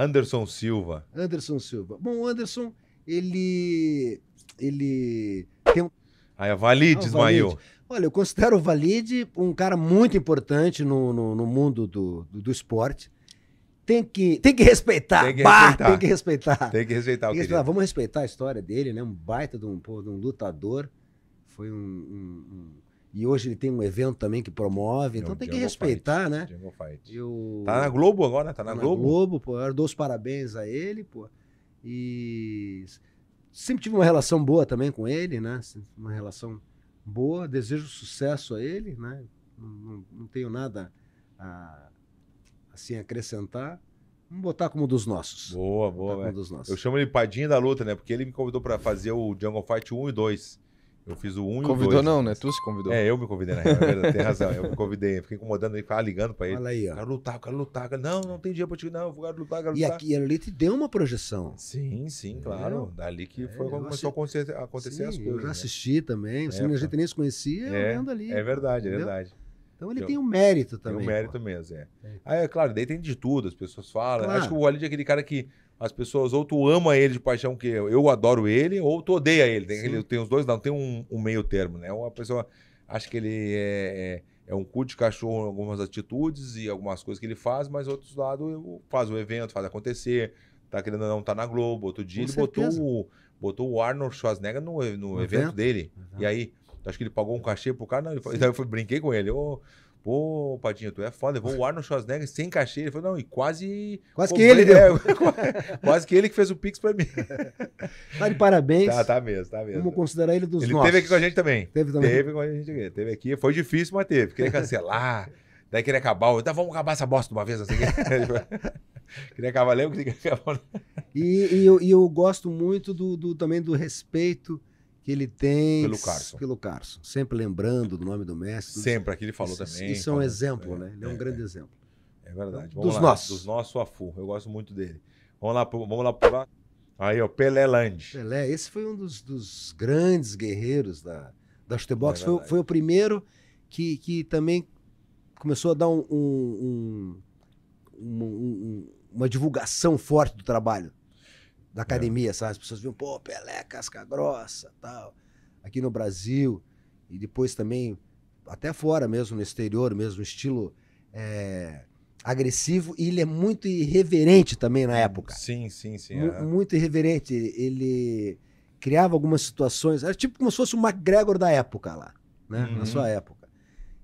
Anderson Silva. Anderson Silva. Bom, o Anderson, ele. Ele tem um. Aí, a Valide, ah, Olha, eu considero o Valide um cara muito importante no, no, no mundo do, do, do, esporte. Tem que, tem que respeitar. Tem que bah, respeitar. Tem que respeitar. Tem que respeitar, tem que respeitar. Vamos respeitar a história dele, né? Um baita de um, de um lutador. Foi um, um e hoje ele tem um evento também que promove, então é tem que respeitar, né? O... Tá na Globo agora, né? Tá na, Globo. Na Globo, pô. Eu dou os parabéns a ele, pô. E sempre tive uma relação boa também com ele, né? Uma relação boa. Desejo sucesso a ele, né? Não, não, tenho nada a, assim, acrescentar. Vamos botar como um dos nossos. Boa, boa, velho. Um é. dos nossos. Eu chamo ele Padinho da Luta, né? Porque ele me convidou para fazer o Jungle Fight 1 e 2. Eu fiz o 1 um e o 2. Convidou não, né? Tu se convidou. É, eu me convidei, na real. É verdade, tem razão. Eu me convidei. Eu fiquei incomodando ele, ficava ligando pra ele. Fala aí, ó. Quero lutar, quero lutar. Quero... Não, não tem dinheiro pra te... Não, eu quero lutar, quero lutar. E aqui, ali te deu uma projeção. Sim, sim, é. claro. Dali que é, foi quando começou a acontecer, acontecer sim, as coisas. Eu já né? assisti né? também. Você é, a gente nem se conhecia, é, vendo ali. É verdade, é verdade. Então ele tem, tem um mérito também. Tem um mérito pô. mesmo, é. é. Aí, ah, é claro, daí tem de tudo, as pessoas falam. Claro. Acho que o Walid é aquele cara que as pessoas ou tu ama ele de paixão, que eu, adoro ele, ou tu odeia ele. Tem, ele, tem os dois, não, tem um, um, meio termo, né? Uma pessoa acha que ele é, é, é um cu de cachorro em algumas atitudes e algumas coisas que ele faz, mas outros lado faz o evento, faz acontecer, tá querendo não tá na Globo, outro dia Com ele certeza. botou o, botou o Arnold Schwarzenegger no, no, no evento, evento, dele. Exato. E aí, Acho que ele pagou um cachê pro cara. Não, ele, daí eu fui, brinquei com ele. Ô, pô, Patinho, tu é foda. Levou o Arnold Schwarzenegger sem cachê. Ele falou, não, e quase. Quase pô, que ele, é, Quase que ele que fez o Pix pra mim. Tá de parabéns. Tá, tá mesmo, tá mesmo. Vamos considerar ele dos ele nossos. Ele teve aqui com a gente também. Teve também. Teve com a gente aqui. Teve aqui. Foi difícil, mas teve. Queria cancelar. Daí queria acabar. Então vamos acabar essa bosta de uma vez. Assim. queria acabar, lembra queria acabar. E, e eu, e eu gosto muito do, do, também do respeito que ele tem pelo Carson. pelo Carson. Sempre lembrando do nome do mestre. Sempre, aqui ele falou isso, é também. Isso é um exemplo, é, né? Ele é, é um grande é, exemplo. É verdade. Vamos dos lá. nossos. Dos nossos, o Afu. Eu gosto muito dele. Vamos lá, vamos lá pro... Aí, ó, Pelé Land. Pelé, esse foi um dos, dos grandes guerreiros da, da Chutebox. É foi, foi o primeiro que, que também começou a dar um, um, um, uma divulgação forte do trabalho da academia, é. sabe? As pessoas viam, pô, Pelé, casca grossa, tal. Aqui no Brasil e depois também até fora mesmo, no exterior mesmo, estilo é, agressivo e ele é muito irreverente também na época. Sim, sim, sim. M é. Muito irreverente. Ele criava algumas situações, era tipo como se fosse o McGregor da época lá, né? Uhum. Na sua época.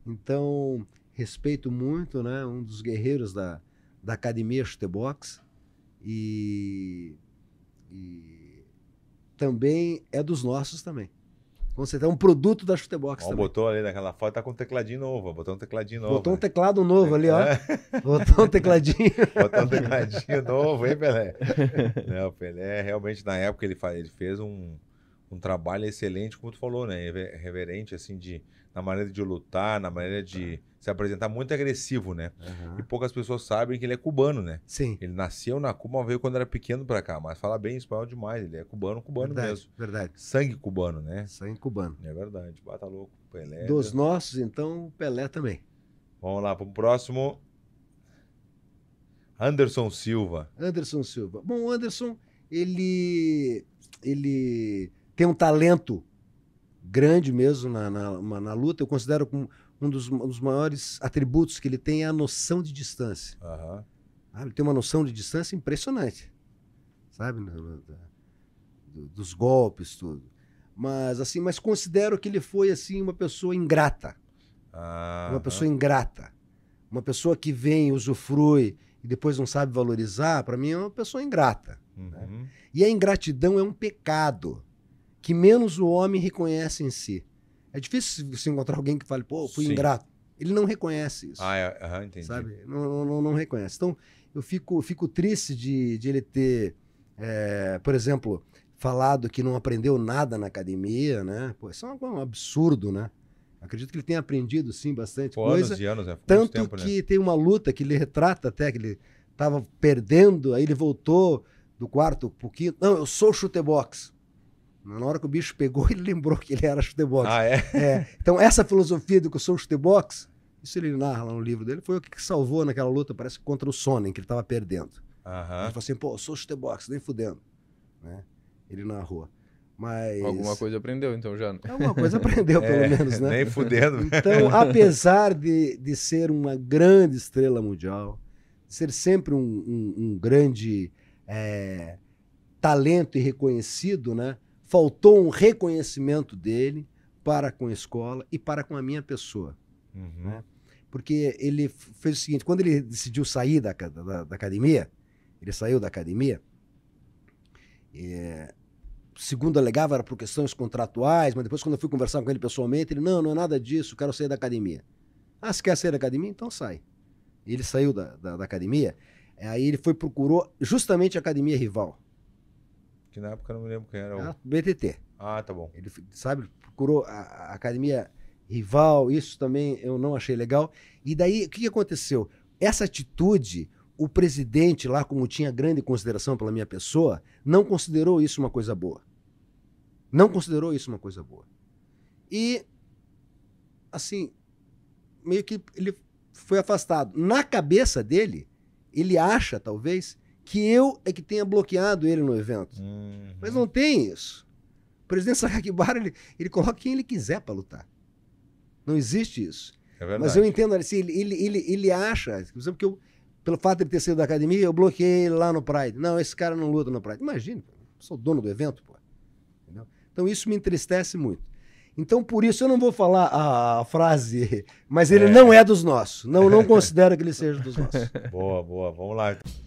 Então, respeito muito, né? Um dos guerreiros da, da academia Chutebox. E e também é dos nossos também. Com certeza, é um produto da Chutebox ó, também. Botou ali naquela foto, tá com um tecladinho novo, botou um tecladinho novo. Botou um né? teclado novo ali, ó. É. botou um tecladinho. botou um tecladinho novo, hein, Pelé? Não, o Pelé realmente, na época, ele, faz, ele fez um, um trabalho excelente, como tu falou, né? Reverente, assim, de na maneira de lutar, na maneira de é. se apresentar muito agressivo, né? Uhum. E poucas pessoas sabem que ele é cubano, né? Sim. Ele nasceu na Cuba, veio quando era pequeno para cá, mas fala bem espanhol demais. Ele é cubano, cubano verdade, mesmo. Verdade. Sangue cubano, né? Sangue cubano. É verdade. Bata louco. Pelé. Dos né? nossos, então, Pelé também. Vamos lá para o próximo. Anderson Silva. Anderson Silva. Bom, o Anderson, ele, ele tem um talento grande mesmo na, na, na luta. Eu considero como um dos, um dos, maiores atributos que ele tem é a noção de distância. Uhum. Ah, ele tem uma noção de distância impressionante, sabe? Dos golpes, tudo. Mas assim, mas considero que ele foi assim uma pessoa ingrata. Uhum. Uma pessoa ingrata. Uma pessoa que vem, usufrui e depois não sabe valorizar, para mim é uma pessoa ingrata. Né? Uhum. Né? E a ingratidão é um pecado que menos o homem reconhece em si. É difícil você encontrar alguém que fale, pô, fui Sim. ingrato. Ele não reconhece isso. Ah, é, entendi. Sabe? Não, não, não, reconhece. Então, eu fico, fico triste de, de ele ter, é, por exemplo, falado que não aprendeu nada na academia, né? Pô, isso é um, um absurdo, né? Acredito que ele tenha aprendido, sim, bastante Pô, coisa. Anos e anos, é, tanto tempo, né? que né? tem uma luta que ele retrata até, que ele estava perdendo, aí ele voltou do quarto pro quinto. Não, eu sou chutebox. Na hora que o bicho pegou, ele lembrou que ele era chutebox. Ah, é? é? Então, essa filosofia do que eu sou chutebox, isso ele narra lá no livro dele, foi o que salvou naquela luta, parece que contra o Sonnen, que ele estava perdendo. Ele falou assim, pô, eu sou chutebox, nem fudendo. Né? Ele narrou. Mas... Alguma coisa aprendeu, então, já. Alguma coisa aprendeu, pelo é, menos, né? Nem fudendo. Então, apesar de, de ser uma grande estrela mundial, de ser sempre um, um, um grande é, talento e reconhecido, né? faltou um reconhecimento dele para com a escola e para com a minha pessoa. Uhum. Né? Porque ele fez o seguinte: quando ele decidiu sair da, da, da academia, ele saiu da academia, é, segundo alegava, era por questões contratuais, mas depois, quando eu fui conversar com ele pessoalmente, ele: não, não é nada disso, quero sair da academia. Ah, se quer sair da academia? Então sai. Ele saiu da, da, da academia, eh, aí ele foi procurou justamente a academia rival. Que na época eu não me lembro quem era. O... Ah, BTT. Ah, tá bom. Ele, sabe, procurou a, a academia rival, isso também eu não achei legal. E daí, o que, que aconteceu? Essa atitude, o presidente lá, como tinha grande consideração pela minha pessoa, não considerou isso uma coisa boa. Não considerou isso uma coisa boa. E, assim, meio que ele foi afastado. Na cabeça dele, ele acha, talvez, que eu é que tenha bloqueado ele no evento. Uhum. Mas não tem isso. O presidente Sakakibara, ele, ele coloca quem ele quiser para lutar. Não existe isso. É Mas eu entendo, assim, ele, ele, ele, ele acha, por exemplo, que eu, pelo fato de ele ter sido da academia, eu bloqueei ele lá no Pride. Não, esse cara não luta no Pride. Imagina, sou dono do evento, pô. Entendeu? Então isso me entristece muito. Então, por isso, eu não vou falar a frase, mas ele é. não é dos nossos. Não, não considero que ele seja dos nossos. Boa, boa. Vamos lá.